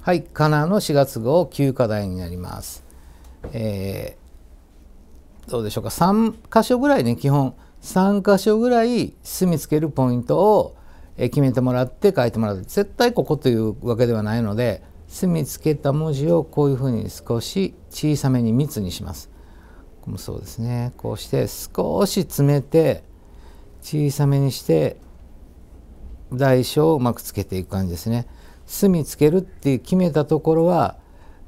はい、カナの4月号9課題になります。えー、どうでしょうか3箇所ぐらいね基本3箇所ぐらい墨つけるポイントを決めてもらって書いてもらう絶対ここというわけではないので墨つけた文字をこういうふうに少し小さめに密にします。こもそうですねこうして少し詰めて小さめにして台紙をうまくつけていく感じですね。墨つけるって決めたところは、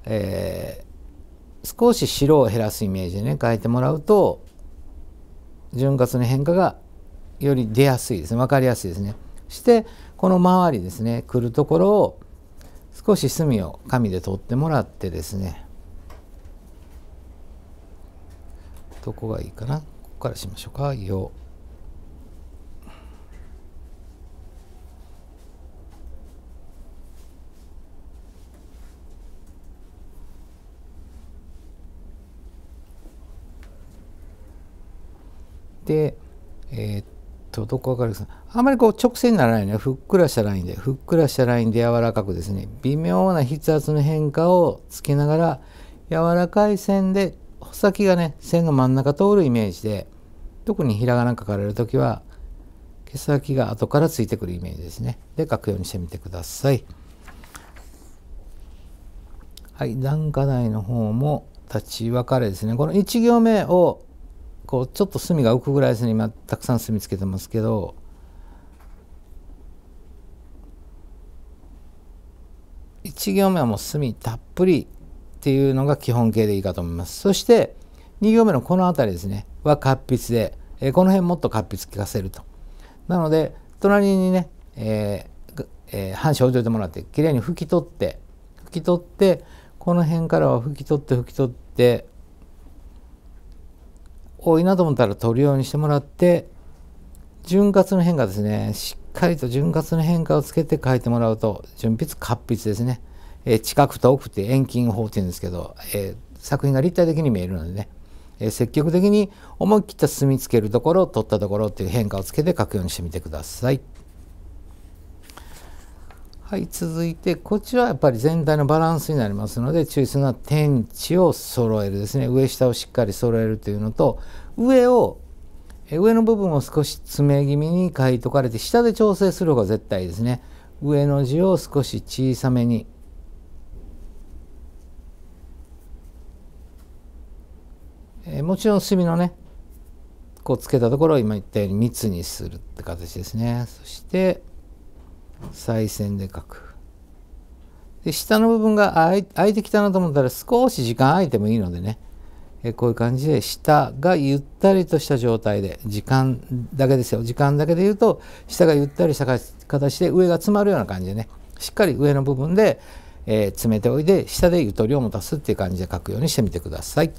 えー、少し白を減らすイメージでね変えてもらうと潤滑の変化がより出やすいですね分かりやすいですね。してこの周りですね来るところを少し隅を紙で取ってもらってですねどこがいいかなここからしましょうか「よ」。で、えー、っと、どこわかるかあんまりこう直線にならないね。ふっくらしたラインで、ふっくらしたラインで柔らかくですね、微妙な筆圧の変化をつけながら、柔らかい線で、穂先がね、線の真ん中通るイメージで、特にひらがな書かれる時は、毛先が後からついてくるイメージですね。で、書くようにしてみてください。はい、段下台の方も立ち分かれですね。この1行目をこうちょっと墨が浮くぐらいですね今たくさん墨つけてますけど1行目はもう墨たっぷりっていうのが基本形でいいかと思いますそして2行目のこの辺りですねは活筆で、えこの辺もっと活筆効かせるとなので隣にね、えーえー、半紙置いといてもらってきれいに拭き取って拭き取ってこの辺からは拭き取って拭き取って多いなと思ったら取るようにしてもらって潤滑の変化ですねしっかりと潤滑の変化をつけて書いてもらうと純筆活筆ですね、えー、近くと奥って遠近法っていうんですけど、えー、作品が立体的に見えるのでね、えー、積極的に思い切った墨つけるところ取ったところっていう変化をつけて書くようにしてみてください。はい続いてこちらはやっぱり全体のバランスになりますので注意するのは天地を揃えるですね上下をしっかり揃えるというのと上を上の部分を少し爪気味に書いとかれて下で調整する方が絶対ですね上の字を少し小さめにえもちろん墨のねこうつけたところを今言ったように密にするって形ですねそして再線で書くで下の部分が空いてきたなと思ったら少し時間空いてもいいのでねえこういう感じで下がゆったりとした状態で時間だけですよ時間だけで言うと下がゆったりした形で上が詰まるような感じでねしっかり上の部分で、えー、詰めておいて下でゆとりを持たすっていう感じで書くようにしてみてください。